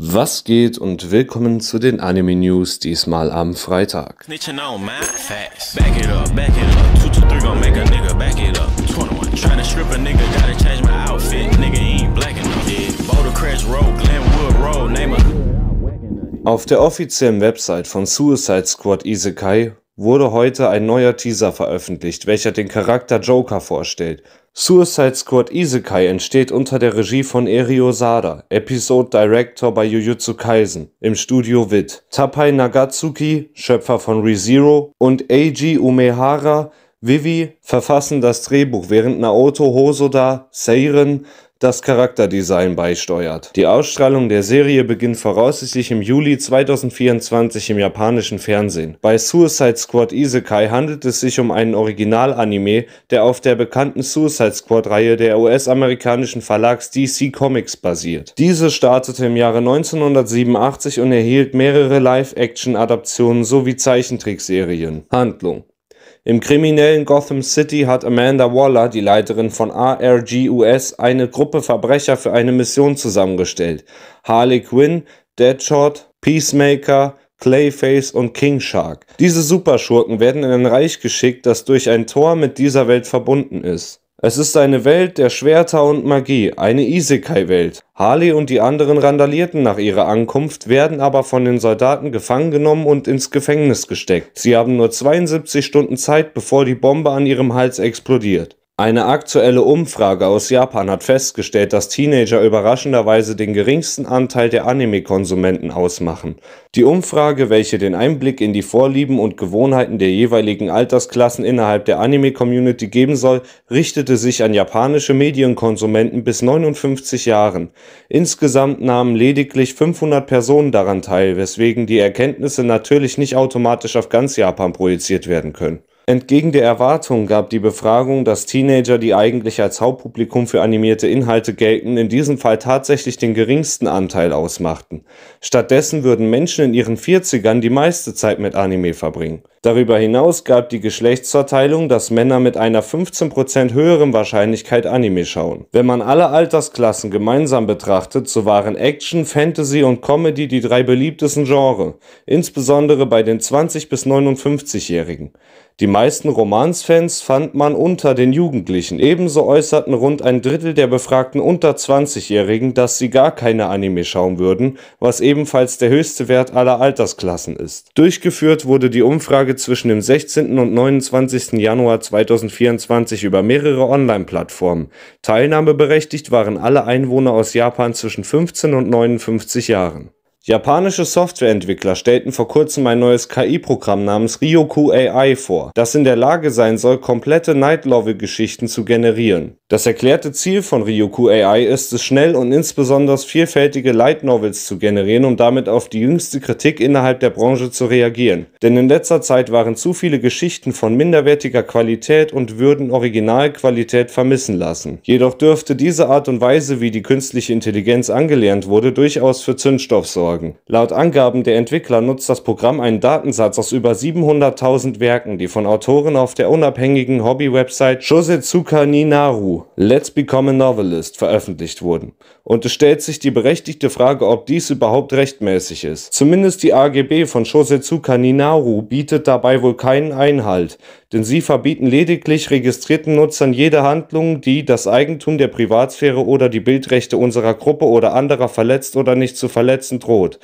Was geht und willkommen zu den Anime News diesmal am Freitag. Auf der offiziellen Website von Suicide Squad Isekai wurde heute ein neuer Teaser veröffentlicht, welcher den Charakter Joker vorstellt. Suicide Squad Isekai entsteht unter der Regie von Erio Sada, Episode Director bei Jujutsu Kaisen, im Studio WIT. Tapai Nagatsuki, Schöpfer von ReZero, und Eiji Umehara, Vivi verfassen das Drehbuch, während Naoto Hosoda, Seiren das Charakterdesign beisteuert. Die Ausstrahlung der Serie beginnt voraussichtlich im Juli 2024 im japanischen Fernsehen. Bei Suicide Squad Isekai handelt es sich um einen Original-Anime, der auf der bekannten Suicide Squad-Reihe der US-amerikanischen Verlags DC Comics basiert. Diese startete im Jahre 1987 und erhielt mehrere Live-Action-Adaptionen sowie Zeichentrickserien. Handlung im kriminellen Gotham City hat Amanda Waller, die Leiterin von ARG eine Gruppe Verbrecher für eine Mission zusammengestellt. Harley Quinn, Deadshot, Peacemaker, Clayface und King Shark. Diese Superschurken werden in ein Reich geschickt, das durch ein Tor mit dieser Welt verbunden ist. Es ist eine Welt der Schwerter und Magie, eine Isekai-Welt. Harley und die anderen randalierten nach ihrer Ankunft, werden aber von den Soldaten gefangen genommen und ins Gefängnis gesteckt. Sie haben nur 72 Stunden Zeit, bevor die Bombe an ihrem Hals explodiert. Eine aktuelle Umfrage aus Japan hat festgestellt, dass Teenager überraschenderweise den geringsten Anteil der Anime-Konsumenten ausmachen. Die Umfrage, welche den Einblick in die Vorlieben und Gewohnheiten der jeweiligen Altersklassen innerhalb der Anime-Community geben soll, richtete sich an japanische Medienkonsumenten bis 59 Jahren. Insgesamt nahmen lediglich 500 Personen daran teil, weswegen die Erkenntnisse natürlich nicht automatisch auf ganz Japan projiziert werden können. Entgegen der Erwartung gab die Befragung, dass Teenager, die eigentlich als Hauptpublikum für animierte Inhalte gelten, in diesem Fall tatsächlich den geringsten Anteil ausmachten. Stattdessen würden Menschen in ihren 40ern die meiste Zeit mit Anime verbringen Darüber hinaus gab die Geschlechtsverteilung, dass Männer mit einer 15 höheren Wahrscheinlichkeit Anime schauen. Wenn man alle Altersklassen gemeinsam betrachtet, so waren Action, Fantasy und Comedy die drei beliebtesten Genres, insbesondere bei den 20- bis 59-Jährigen. Die meisten Romansfans fand man unter den Jugendlichen. Ebenso äußerten rund ein Drittel der befragten unter 20-Jährigen, dass sie gar keine Anime schauen würden, was ebenfalls der höchste Wert aller Altersklassen ist. Durchgeführt wurde die Umfrage Tage zwischen dem 16. und 29. Januar 2024 über mehrere Online-Plattformen. Teilnahmeberechtigt waren alle Einwohner aus Japan zwischen 15 und 59 Jahren. Japanische Softwareentwickler stellten vor kurzem ein neues KI-Programm namens Ryoku AI vor, das in der Lage sein soll, komplette Night Novel-Geschichten zu generieren. Das erklärte Ziel von Ryoku AI ist es, schnell und insbesondere vielfältige Light Novels zu generieren, um damit auf die jüngste Kritik innerhalb der Branche zu reagieren. Denn in letzter Zeit waren zu viele Geschichten von minderwertiger Qualität und würden Originalqualität vermissen lassen. Jedoch dürfte diese Art und Weise, wie die künstliche Intelligenz angelernt wurde, durchaus für Zündstoff sorgen verfolgen. Laut Angaben der Entwickler nutzt das Programm einen Datensatz aus über 700.000 Werken, die von Autoren auf der unabhängigen Hobby-Website Shosetsuka Ninaru Let's Become a Novelist veröffentlicht wurden und es stellt sich die berechtigte Frage, ob dies überhaupt rechtmäßig ist. Zumindest die AGB von Shosetsuka Ninaru bietet dabei wohl keinen Einhalt, denn sie verbieten lediglich registrierten Nutzern jede Handlung, die das Eigentum der Privatsphäre oder die Bildrechte unserer Gruppe oder anderer verletzt oder nicht zu verletzen droht.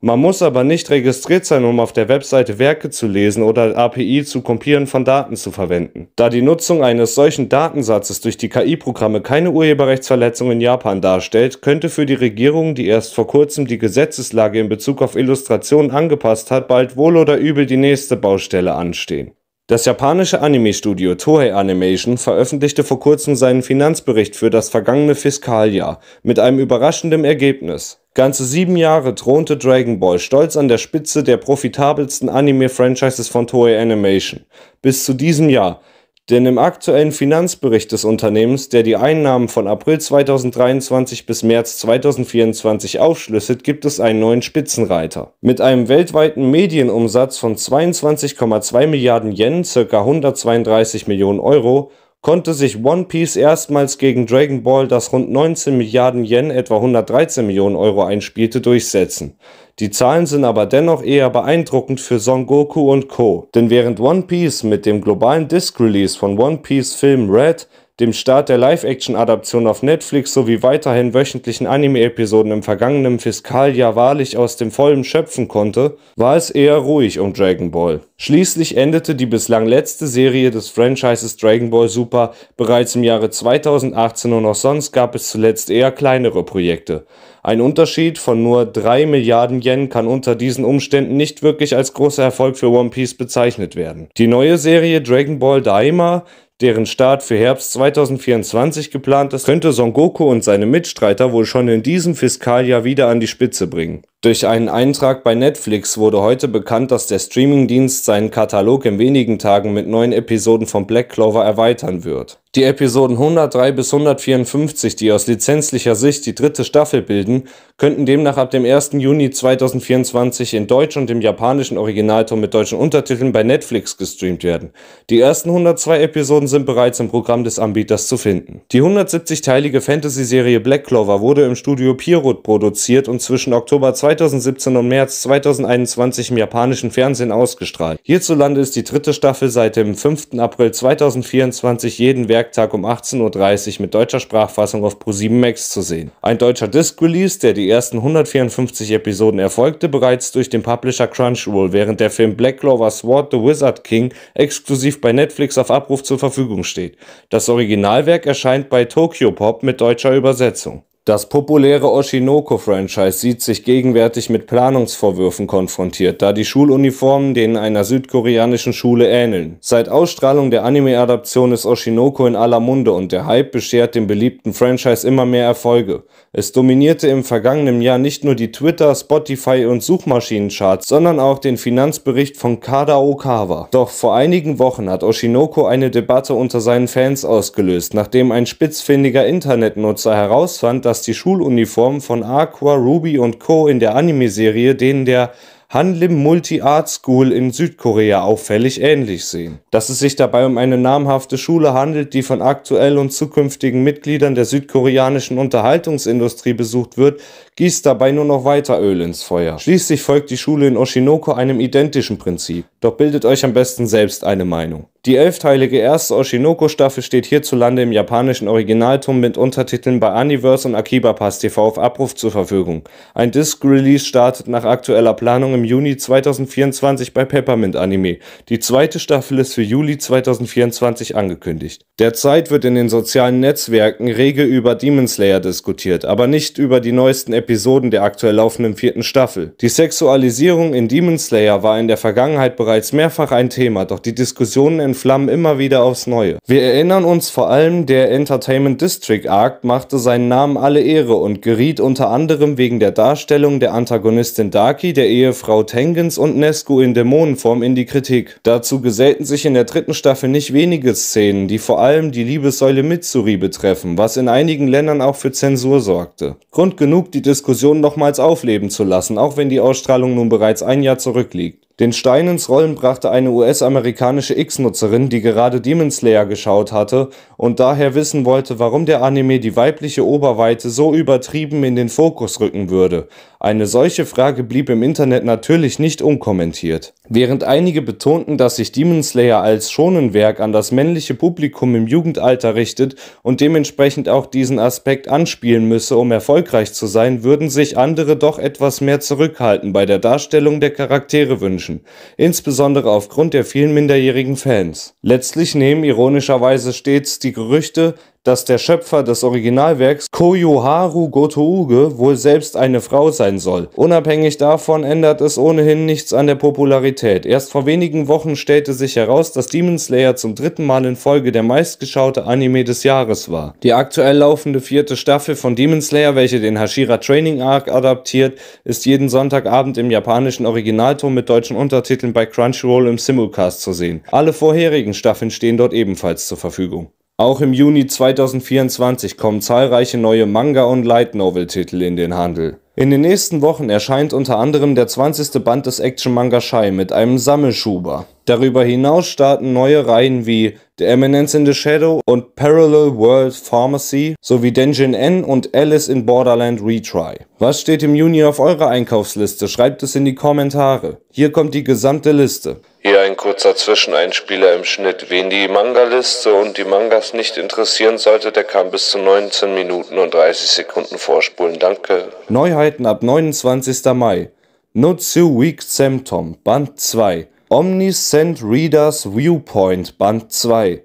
Man muss aber nicht registriert sein, um auf der Webseite Werke zu lesen oder API zu Kopieren von Daten zu verwenden. Da die Nutzung eines solchen Datensatzes durch die KI-Programme keine Urheberrechtsverletzung in Japan darstellt, könnte für die Regierung, die erst vor kurzem die Gesetzeslage in Bezug auf Illustrationen angepasst hat, bald wohl oder übel die nächste Baustelle anstehen. Das japanische Anime-Studio Toei Animation veröffentlichte vor kurzem seinen Finanzbericht für das vergangene Fiskaljahr mit einem überraschenden Ergebnis. Ganze sieben Jahre thronte Dragon Ball stolz an der Spitze der profitabelsten Anime-Franchises von Toei Animation. Bis zu diesem Jahr denn im aktuellen Finanzbericht des Unternehmens, der die Einnahmen von April 2023 bis März 2024 aufschlüsselt, gibt es einen neuen Spitzenreiter. Mit einem weltweiten Medienumsatz von 22,2 Milliarden Yen, ca. 132 Millionen Euro, konnte sich One Piece erstmals gegen Dragon Ball, das rund 19 Milliarden Yen, etwa 113 Millionen Euro einspielte, durchsetzen. Die Zahlen sind aber dennoch eher beeindruckend für Son Goku und Co. Denn während One Piece mit dem globalen Disc-Release von One Piece Film Red dem Start der Live-Action-Adaption auf Netflix sowie weiterhin wöchentlichen Anime-Episoden im vergangenen Fiskaljahr wahrlich aus dem Vollen schöpfen konnte, war es eher ruhig um Dragon Ball. Schließlich endete die bislang letzte Serie des Franchises Dragon Ball Super bereits im Jahre 2018 und auch sonst gab es zuletzt eher kleinere Projekte. Ein Unterschied von nur 3 Milliarden Yen kann unter diesen Umständen nicht wirklich als großer Erfolg für One Piece bezeichnet werden. Die neue Serie Dragon Ball Daima deren Start für Herbst 2024 geplant ist, könnte Son Goku und seine Mitstreiter wohl schon in diesem Fiskaljahr wieder an die Spitze bringen. Durch einen Eintrag bei Netflix wurde heute bekannt, dass der Streamingdienst seinen Katalog in wenigen Tagen mit neuen Episoden von Black Clover erweitern wird. Die Episoden 103 bis 154, die aus lizenzlicher Sicht die dritte Staffel bilden, könnten demnach ab dem 1. Juni 2024 in Deutsch und im japanischen Originalton mit deutschen Untertiteln bei Netflix gestreamt werden. Die ersten 102 Episoden sind bereits im Programm des Anbieters zu finden. Die 170-teilige Fantasy-Serie Black Clover wurde im Studio Pierrot produziert und zwischen Oktober 2017 und März 2021 im japanischen Fernsehen ausgestrahlt. Hierzulande ist die dritte Staffel seit dem 5. April 2024 jeden Werk Werktag um 18.30 Uhr mit deutscher Sprachfassung auf Pro7 Max zu sehen. Ein deutscher Disc-Release, der die ersten 154 Episoden erfolgte, bereits durch den Publisher Crunchyroll, während der Film Black Clover Sword the Wizard King exklusiv bei Netflix auf Abruf zur Verfügung steht. Das Originalwerk erscheint bei Tokyopop mit deutscher Übersetzung. Das populäre Oshinoko-Franchise sieht sich gegenwärtig mit Planungsvorwürfen konfrontiert, da die Schuluniformen denen einer südkoreanischen Schule ähneln. Seit Ausstrahlung der Anime-Adaption ist Oshinoko in aller Munde und der Hype beschert dem beliebten Franchise immer mehr Erfolge. Es dominierte im vergangenen Jahr nicht nur die Twitter, Spotify und Suchmaschinencharts, sondern auch den Finanzbericht von Kada Okawa. Doch vor einigen Wochen hat Oshinoko eine Debatte unter seinen Fans ausgelöst, nachdem ein spitzfindiger Internetnutzer herausfand, dass dass die Schuluniformen von Aqua, Ruby und Co. in der Anime-Serie denen der Hanlim Multi Art School in Südkorea auffällig ähnlich sehen. Dass es sich dabei um eine namhafte Schule handelt, die von aktuell und zukünftigen Mitgliedern der südkoreanischen Unterhaltungsindustrie besucht wird, gießt dabei nur noch weiter Öl ins Feuer. Schließlich folgt die Schule in Oshinoko einem identischen Prinzip, doch bildet euch am besten selbst eine Meinung. Die elfteilige erste Oshinoko-Staffel steht hierzulande im japanischen Originalton mit Untertiteln bei Aniverse und Akiba Pass TV auf Abruf zur Verfügung. Ein Disc-Release startet nach aktueller Planung im Juni 2024 bei Peppermint Anime. Die zweite Staffel ist für Juli 2024 angekündigt. Derzeit wird in den sozialen Netzwerken rege über Demon Slayer diskutiert, aber nicht über die neuesten Episoden Episoden der aktuell laufenden vierten Staffel. Die Sexualisierung in Demon Slayer war in der Vergangenheit bereits mehrfach ein Thema, doch die Diskussionen entflammen immer wieder aufs Neue. Wir erinnern uns vor allem, der Entertainment District Arc machte seinen Namen alle Ehre und geriet unter anderem wegen der Darstellung der Antagonistin Daki, der Ehefrau Tengens und Nesku in Dämonenform in die Kritik. Dazu gesellten sich in der dritten Staffel nicht wenige Szenen, die vor allem die Liebessäule Mitsuri betreffen, was in einigen Ländern auch für Zensur sorgte. Grund genug, die Diskussion Diskussion nochmals aufleben zu lassen, auch wenn die Ausstrahlung nun bereits ein Jahr zurückliegt. Den Stein ins Rollen brachte eine US-amerikanische X-Nutzerin, die gerade Demon Slayer geschaut hatte und daher wissen wollte, warum der Anime die weibliche Oberweite so übertrieben in den Fokus rücken würde. Eine solche Frage blieb im Internet natürlich nicht unkommentiert. Während einige betonten, dass sich Demon Slayer als Shonenwerk an das männliche Publikum im Jugendalter richtet und dementsprechend auch diesen Aspekt anspielen müsse, um erfolgreich zu sein, würden sich andere doch etwas mehr zurückhalten bei der Darstellung der Charaktere wünschen, insbesondere aufgrund der vielen minderjährigen Fans. Letztlich nehmen ironischerweise stets die Gerüchte, dass der Schöpfer des Originalwerks Koyoharu Gotouge wohl selbst eine Frau sein soll. Unabhängig davon ändert es ohnehin nichts an der Popularität. Erst vor wenigen Wochen stellte sich heraus, dass Demon Slayer zum dritten Mal in Folge der meistgeschaute Anime des Jahres war. Die aktuell laufende vierte Staffel von Demon Slayer, welche den Hashira Training Arc adaptiert, ist jeden Sonntagabend im japanischen Originalton mit deutschen Untertiteln bei Crunchyroll im Simulcast zu sehen. Alle vorherigen Staffeln stehen dort ebenfalls zur Verfügung. Auch im Juni 2024 kommen zahlreiche neue Manga- und Light Novel-Titel in den Handel. In den nächsten Wochen erscheint unter anderem der 20. Band des Action-Manga Shai mit einem Sammelschuber. Darüber hinaus starten neue Reihen wie The Eminence in the Shadow und Parallel World Pharmacy sowie Denjin N und Alice in Borderland Retry. Was steht im Juni auf eurer Einkaufsliste? Schreibt es in die Kommentare. Hier kommt die gesamte Liste. Ja kurzer Zwischeneinspieler im Schnitt. Wen die Manga-Liste und die Mangas nicht interessieren sollte, der kann bis zu 19 Minuten und 30 Sekunden vorspulen. Danke. Neuheiten ab 29. Mai. Nutsu Two Week Semtom, Band 2. Omniscient Readers Viewpoint, Band 2.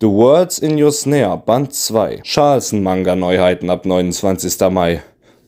The Words in Your Snare, Band 2. Charleston Manga Neuheiten ab 29. Mai.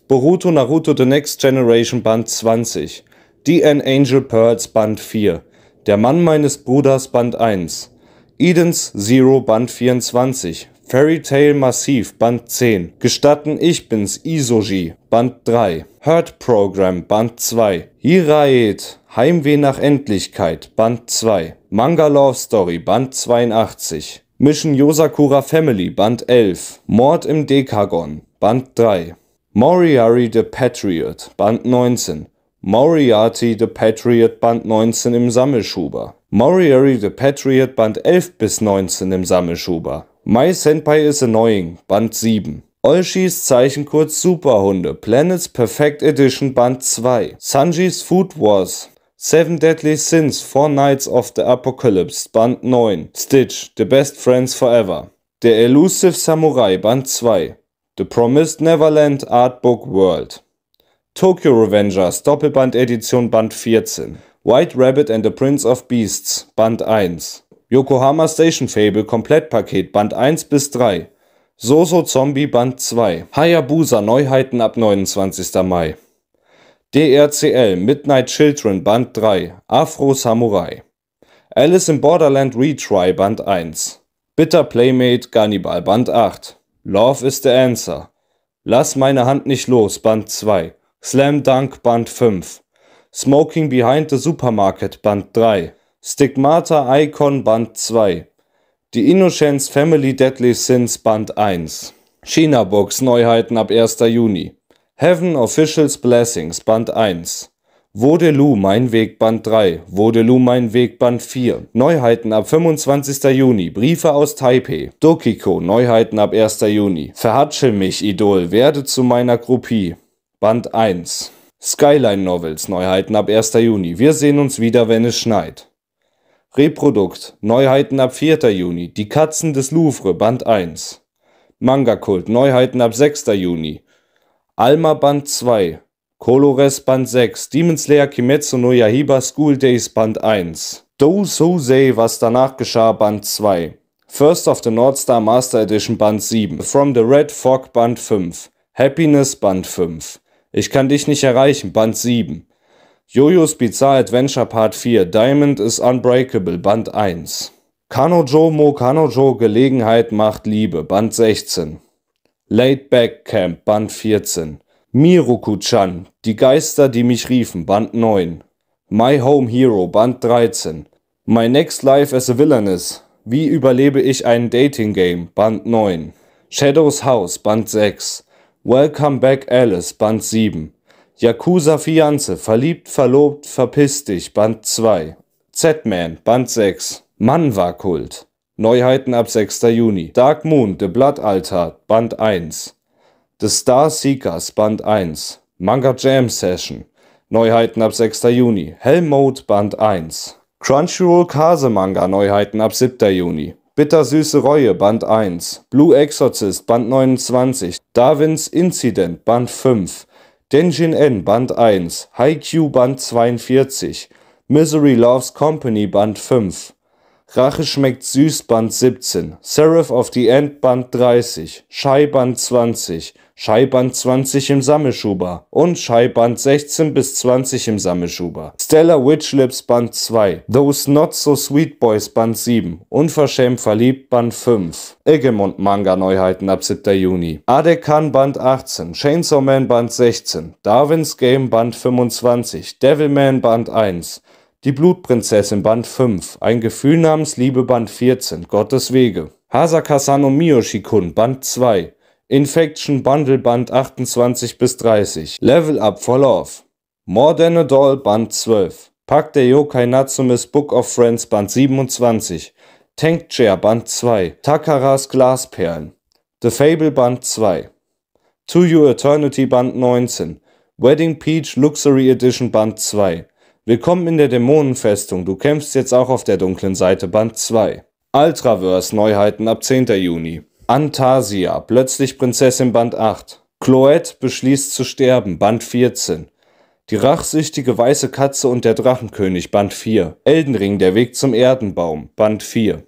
Boruto Naruto The Next Generation, Band 20. DN Angel Pearls, Band 4. Der Mann meines Bruders Band 1, Edens Zero Band 24, Fairy Tale Massiv Band 10, Gestatten ich bin's Isoji Band 3, Hurt Program Band 2, Hiraet Heimweh nach Endlichkeit Band 2, Manga Love Story Band 82, Mission Yosakura Family Band 11, Mord im Dekagon Band 3, Moriari the Patriot Band 19, Moriarty the Patriot Band 19 im Sammelschuber. Moriarty the Patriot Band 11 bis 19 im Sammelschuber. My Senpai is Annoying, Band 7. Olshis Zeichenkurz Superhunde, Planets Perfect Edition Band 2. Sanjis Food Wars, Seven Deadly Sins, Four Nights of the Apocalypse, Band 9. Stitch, The Best Friends Forever. The Elusive Samurai, Band 2. The Promised Neverland Artbook World. Tokyo Revengers Doppelband Edition Band 14, White Rabbit and the Prince of Beasts Band 1, Yokohama Station Fable Komplettpaket Band 1 bis 3, Soso Zombie Band 2, Hayabusa Neuheiten ab 29. Mai, DRCL Midnight Children Band 3, Afro Samurai, Alice in Borderland Retry Band 1, Bitter Playmate Gannibal Band 8, Love is the Answer, Lass meine Hand nicht los Band 2, Slam Dunk Band 5, Smoking Behind the Supermarket Band 3, Stigmata Icon Band 2, The Innocence Family Deadly Sins Band 1, China Books Neuheiten ab 1. Juni, Heaven Officials Blessings Band 1, Wode Lu Mein Weg Band 3, Wode Lu Mein Weg Band 4, Neuheiten ab 25. Juni, Briefe aus Taipei, Dokiko Neuheiten ab 1. Juni, Verhatsche mich Idol, werde zu meiner Gruppie. Band 1. Skyline Novels, Neuheiten ab 1. Juni. Wir sehen uns wieder, wenn es schneit. Reprodukt, Neuheiten ab 4. Juni. Die Katzen des Louvre, Band 1. Manga-Kult, Neuheiten ab 6. Juni. Alma Band 2. Colores Band 6. Demon Slayer Kimetsu no Yahiba School Days Band 1. Do So Say was danach geschah, Band 2. First of the North Star Master Edition Band 7. From the Red Fog Band 5. Happiness Band 5. Ich kann dich nicht erreichen, Band 7. Jojo's Bizarre Adventure Part 4, Diamond is Unbreakable, Band 1. Kanojo Mo Kanojo Gelegenheit macht Liebe, Band 16. Late Back Camp, Band 14. Miruku-chan, die Geister, die mich riefen, Band 9. My Home Hero, Band 13. My Next Life as a Villainess, wie überlebe ich ein Dating Game, Band 9. Shadows House, Band 6. Welcome Back Alice, Band 7. Yakuza Fiance, verliebt, verlobt, verpiss dich, Band 2. Z-Man, Band 6. Mann war Kult. Neuheiten ab 6. Juni. Dark Moon, The Blood Altar, Band 1. The Star Seekers, Band 1. Manga Jam Session. Neuheiten ab 6. Juni. Helm Mode, Band 1. Crunchyroll Kase Manga, Neuheiten ab 7. Juni. Bittersüße Reue Band 1, Blue Exorcist Band 29, Darwins Incident Band 5, Denjin N Band 1, Haikyuu Band 42, Misery Loves Company Band 5, Rache schmeckt süß Band 17, Seraph of the End Band 30, Schei Band 20, Schei Band 20 im Sammelschuber und Schei Band 16 bis 20 im Sammelschuber, Stellar Witch Lips Band 2, Those Not So Sweet Boys Band 7, Unverschämt Verliebt Band 5, Eggemont Manga Neuheiten ab 7. Juni, Adekan Band 18, Chainsaw Man Band 16, Darwin's Game Band 25, Devilman Band 1, die Blutprinzessin Band 5, ein Gefühl namens Liebe Band 14, Gottes Wege. Hasakasano Miyoshi-kun Band 2, Infection Bundle Band 28 bis 30, Level Up for Love. More Than a Doll Band 12, Pack der Yokai Natsumis Book of Friends Band 27, Tank Chair Band 2, Takaras Glasperlen, The Fable Band 2, To You Eternity Band 19, Wedding Peach Luxury Edition Band 2, Willkommen in der Dämonenfestung, du kämpfst jetzt auch auf der dunklen Seite Band 2. Ultraverse, Neuheiten ab 10. Juni. Antasia, plötzlich Prinzessin Band 8. Chloette beschließt zu sterben, Band 14. Die rachsüchtige weiße Katze und der Drachenkönig, Band 4. Eldenring, der Weg zum Erdenbaum, Band 4.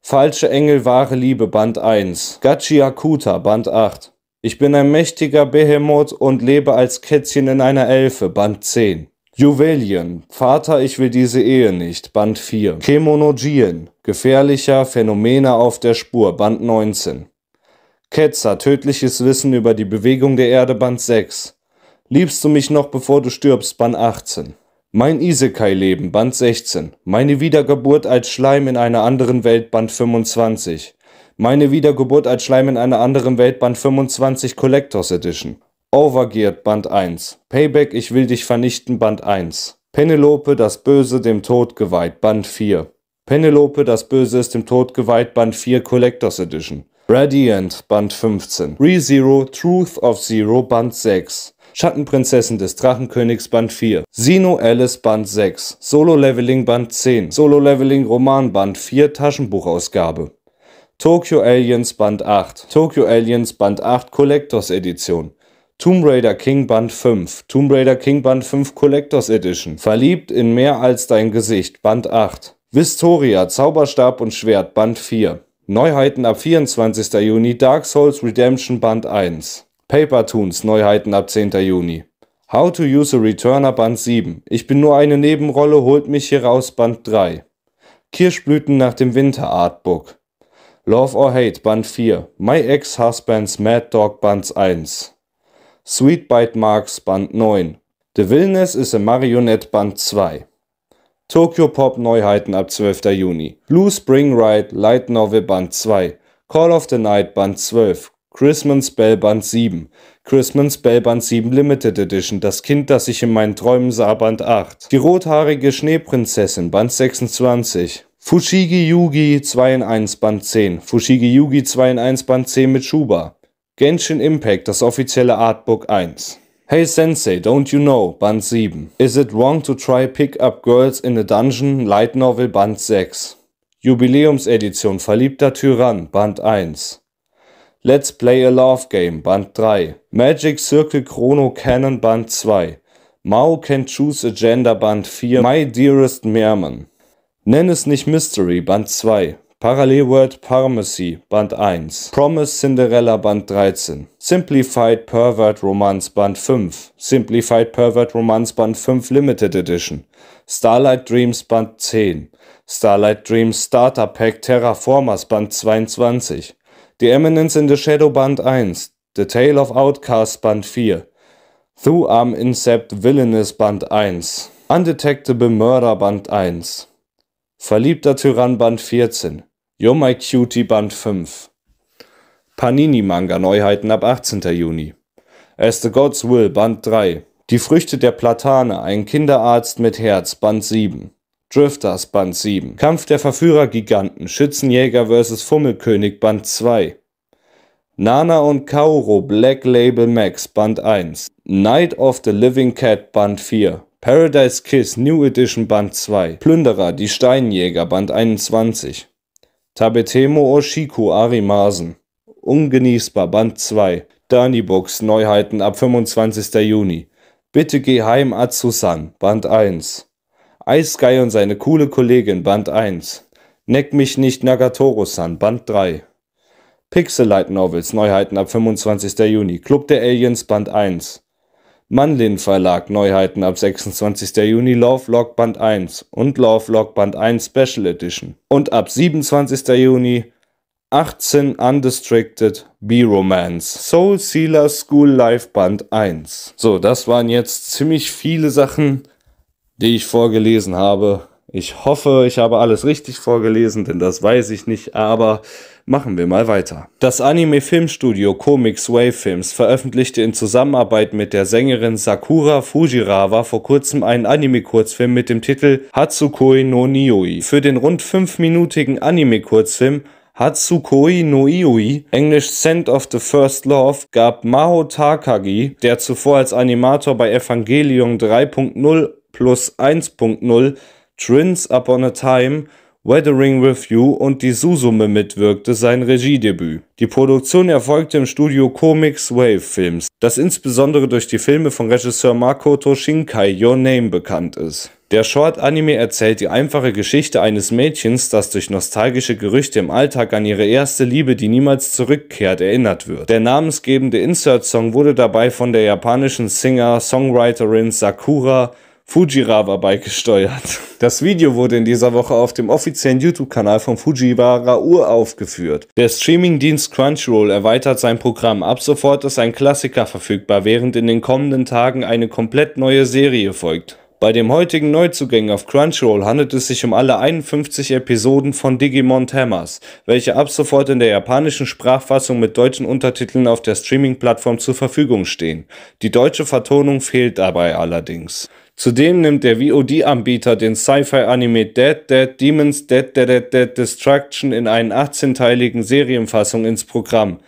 Falsche Engel, wahre Liebe, Band 1. Gachi Akuta, Band 8. Ich bin ein mächtiger Behemoth und lebe als Kätzchen in einer Elfe, Band 10. Juwelien, Vater, ich will diese Ehe nicht, Band 4. Kemonogien, gefährlicher Phänomene auf der Spur, Band 19. Ketzer, tödliches Wissen über die Bewegung der Erde, Band 6. Liebst du mich noch, bevor du stirbst, Band 18. Mein Isekai-Leben, Band 16. Meine Wiedergeburt als Schleim in einer anderen Welt, Band 25. Meine Wiedergeburt als Schleim in einer anderen Welt, Band 25, Collectors Edition. Overgeared Band 1, Payback Ich will dich vernichten Band 1, Penelope das Böse dem Tod geweiht Band 4, Penelope das Böse ist dem Tod geweiht Band 4 Collectors Edition, Radiant Band 15, ReZero Truth of Zero Band 6, Schattenprinzessin des Drachenkönigs Band 4, Sino Alice Band 6, Solo Leveling Band 10, Solo Leveling Roman Band 4 Taschenbuchausgabe, Tokyo Aliens Band 8, Tokyo Aliens Band 8 Collectors Edition, Tomb Raider King Band 5, Tomb Raider King Band 5 Collectors Edition, Verliebt in mehr als dein Gesicht, Band 8, Vistoria, Zauberstab und Schwert, Band 4, Neuheiten ab 24. Juni, Dark Souls Redemption Band 1, Paper Toons, Neuheiten ab 10. Juni, How to Use a Returner Band 7, Ich bin nur eine Nebenrolle, holt mich hier raus, Band 3, Kirschblüten nach dem Winter Artbook, Love or Hate Band 4, My Ex-Husband's Mad Dog Band 1, Sweet Bite Marks Band 9. The Willness is a Marionette Band 2. Tokyo Pop Neuheiten ab 12. Juni. Blue Spring Ride Light Novel Band 2. Call of the Night Band 12. Christmas Bell Band 7. Christmas Bell Band 7 Limited Edition. Das Kind, das ich in meinen Träumen sah, Band 8. Die rothaarige Schneeprinzessin, Band 26. Fushigi Yugi 2 in 1 Band 10. Fushigi Yugi 2 in 1 Band 10 mit Shuba. Genshin Impact, das offizielle Artbook 1. Hey Sensei, don't you know, Band 7. Is it wrong to try pick up girls in a dungeon, Light Novel Band 6. Jubiläumsedition Verliebter Tyrann, Band 1. Let's Play a Love Game, Band 3. Magic Circle Chrono Cannon, Band 2. Mao Can Choose a gender Band 4. My Dearest Merman. Nenn es nicht Mystery, Band 2. Parallel World Pharmacy Band 1, Promise Cinderella Band 13, Simplified Pervert Romance Band 5, Simplified Pervert Romance Band 5 Limited Edition, Starlight Dreams Band 10, Starlight Dreams Starter Pack Terraformers Band 22, The Eminence in the Shadow Band 1, The Tale of Outcast Band 4, Through Arm Incept Villainous Band 1, Undetectable Murder Band 1, Verliebter Tyrann Band 14, You're My Cutie Band 5. Panini-Manga-Neuheiten ab 18. Juni. As the Gods Will, Band 3. Die Früchte der Platane, ein Kinderarzt mit Herz, Band 7. Drifters, Band 7. Kampf der Verführergiganten, Schützenjäger vs. Fummelkönig, Band 2. Nana und Kauro, Black Label Max, Band 1. Night of the Living Cat, Band 4. Paradise Kiss, New Edition, Band 2. Plünderer, die Steinjäger, Band 21. Tabetemo Oshiku Arimasen. Ungenießbar, Band 2. Dani-Books, Neuheiten ab 25. Juni. Bitte geh heim, Atsusan, Band 1. Ice Guy und seine coole Kollegin, Band 1. Neck mich nicht, Nagatoro-san, Band 3. Pixel Light Novels, Neuheiten ab 25. Juni. Club der Aliens, Band 1. Manlin Verlag Neuheiten ab 26. Juni Love Lovelock Band 1 und Love Lovelock Band 1 Special Edition und ab 27. Juni 18 Undestricted B-Romance Soul Sealer School Live Band 1. So, das waren jetzt ziemlich viele Sachen, die ich vorgelesen habe. Ich hoffe, ich habe alles richtig vorgelesen, denn das weiß ich nicht, aber Machen wir mal weiter. Das Anime-Filmstudio Comics Wave Films veröffentlichte in Zusammenarbeit mit der Sängerin Sakura Fujirawa vor kurzem einen Anime-Kurzfilm mit dem Titel Hatsukoi no Nioi. Für den rund fünfminütigen Anime-Kurzfilm Hatsukoi no Iui, englisch Scent of the First Love, gab Maho Takagi, der zuvor als Animator bei Evangelion 3.0 plus 1.0 Trins Upon a Time Weathering with You und Die Susume mitwirkte, sein Regiedebüt. Die Produktion erfolgte im Studio Comics Wave Films, das insbesondere durch die Filme von Regisseur Makoto Shinkai Your Name bekannt ist. Der Short-Anime erzählt die einfache Geschichte eines Mädchens, das durch nostalgische Gerüchte im Alltag an ihre erste Liebe, die niemals zurückkehrt, erinnert wird. Der namensgebende Insert-Song wurde dabei von der japanischen Singer-Songwriterin Sakura Fujiwara beigesteuert. Das Video wurde in dieser Woche auf dem offiziellen YouTube-Kanal von Fujiwara uraufgeführt. Der Streaming-Dienst Crunchyroll erweitert sein Programm. Ab sofort ist ein Klassiker verfügbar, während in den kommenden Tagen eine komplett neue Serie folgt. Bei dem heutigen Neuzugang auf Crunchyroll handelt es sich um alle 51 Episoden von Digimon Tamers, welche ab sofort in der japanischen Sprachfassung mit deutschen Untertiteln auf der Streaming-Plattform zur Verfügung stehen. Die deutsche Vertonung fehlt dabei allerdings. Zudem nimmt der VOD-Anbieter den Sci-Fi-Anime Dead Dead Demons Dead Dead Dead Dead Destruction in einen 18-teiligen Serienfassung ins Programm.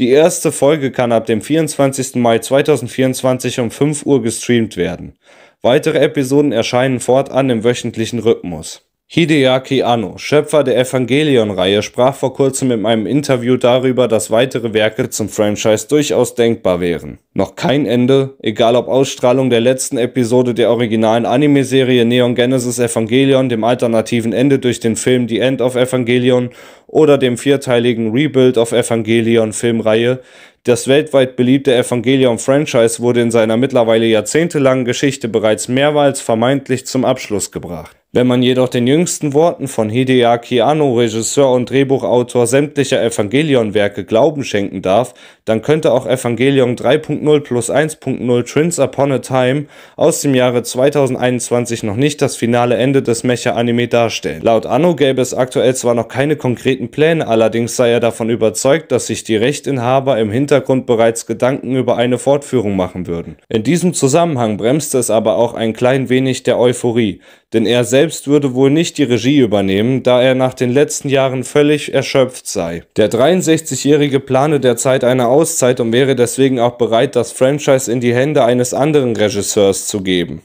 Die erste Folge kann ab dem 24. Mai 2024 um 5 Uhr gestreamt werden. Weitere Episoden erscheinen fortan im wöchentlichen Rhythmus. Hideaki Anno, Schöpfer der Evangelion-Reihe, sprach vor kurzem in einem Interview darüber, dass weitere Werke zum Franchise durchaus denkbar wären. Noch kein Ende, egal ob Ausstrahlung der letzten Episode der originalen Anime-Serie Neon Genesis Evangelion, dem alternativen Ende durch den Film The End of Evangelion oder dem vierteiligen Rebuild of Evangelion Filmreihe, das weltweit beliebte Evangelium-Franchise wurde in seiner mittlerweile jahrzehntelangen Geschichte bereits mehrmals vermeintlich zum Abschluss gebracht. Wenn man jedoch den jüngsten Worten von Hideaki Anno, Regisseur und Drehbuchautor sämtlicher Evangelion-Werke Glauben schenken darf, dann könnte auch Evangelion 3.0 plus 1.0 Trins Upon a Time aus dem Jahre 2021 noch nicht das finale Ende des Mecha-Anime darstellen. Laut Anno gäbe es aktuell zwar noch keine konkreten Pläne, allerdings sei er davon überzeugt, dass sich die Rechtinhaber im Hintergrund Hintergrund bereits Gedanken über eine Fortführung machen würden. In diesem Zusammenhang bremste es aber auch ein klein wenig der Euphorie, denn er selbst würde wohl nicht die Regie übernehmen, da er nach den letzten Jahren völlig erschöpft sei. Der 63-Jährige plane derzeit eine Auszeit und wäre deswegen auch bereit, das Franchise in die Hände eines anderen Regisseurs zu geben.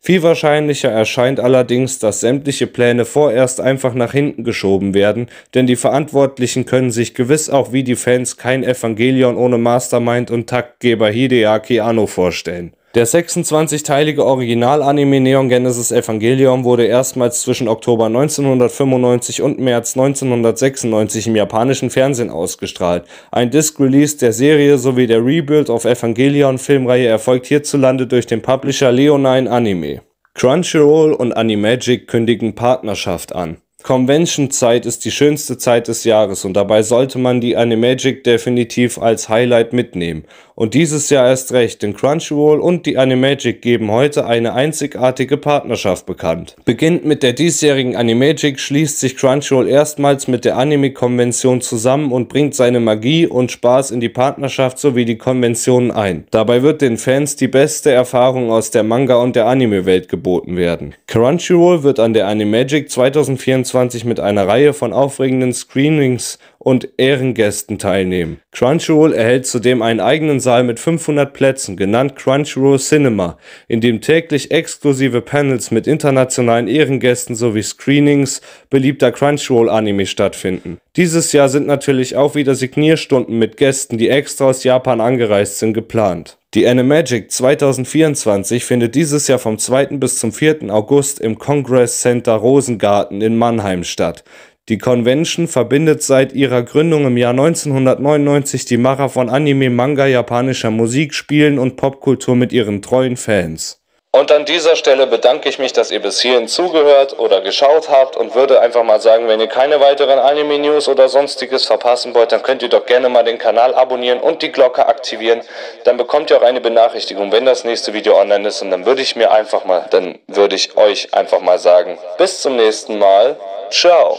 Viel wahrscheinlicher erscheint allerdings, dass sämtliche Pläne vorerst einfach nach hinten geschoben werden, denn die Verantwortlichen können sich gewiss auch wie die Fans kein Evangelion ohne Mastermind und Taktgeber Hideaki Anno vorstellen der 26-teilige Original-Anime Neon Genesis Evangelion wurde erstmals zwischen Oktober 1995 und März 1996 im japanischen Fernsehen ausgestrahlt. Ein Disc-Release der Serie sowie der Rebuild of Evangelion Filmreihe erfolgt hierzulande durch den Publisher Leonine Anime. Crunchyroll und Animagic kündigen Partnerschaft an. Convention-Zeit ist die schönste Zeit des Jahres und dabei sollte man die Animagic definitiv als Highlight mitnehmen. Und dieses Jahr erst recht, denn Crunchyroll und die Animagic geben heute eine einzigartige Partnerschaft bekannt. Beginnt mit der diesjährigen Animagic schließt sich Crunchyroll erstmals mit der Anime-Konvention zusammen und bringt seine Magie und Spaß in die Partnerschaft sowie die Konventionen ein. Dabei wird den Fans die beste Erfahrung aus der Manga- und der Anime-Welt geboten werden. Crunchyroll wird an der Animagic 2024 2020 mit einer Reihe von aufregenden Screenings und Ehrengästen teilnehmen. Crunchyroll erhält zudem einen eigenen Saal mit 500 Plätzen, genannt Crunchyroll Cinema, in dem täglich exklusive Panels mit internationalen Ehrengästen sowie Screenings beliebter Crunchyroll-Anime stattfinden. Dieses Jahr sind natürlich auch wieder Signierstunden mit Gästen, die extra aus Japan angereist sind, geplant. Die Animagic 2024 findet dieses Jahr vom 2. bis zum 4. August im Congress Center Rosengarten in Mannheim statt. Die Convention verbindet seit ihrer Gründung im Jahr 1999 die Macher von Anime, Manga, japanischer Musik, Spielen und Popkultur mit ihren treuen Fans. Und an dieser Stelle bedanke ich mich, dass ihr bis hierhin zugehört oder geschaut habt und würde einfach mal sagen, wenn ihr keine weiteren Anime-News oder sonstiges verpassen wollt, dann könnt ihr doch gerne mal den Kanal abonnieren und die Glocke aktivieren. Dann bekommt ihr auch eine Benachrichtigung, wenn das nächste Video online ist. Und dann würde ich mir einfach mal, dann würde ich euch einfach mal sagen, bis zum nächsten Mal. Ciao.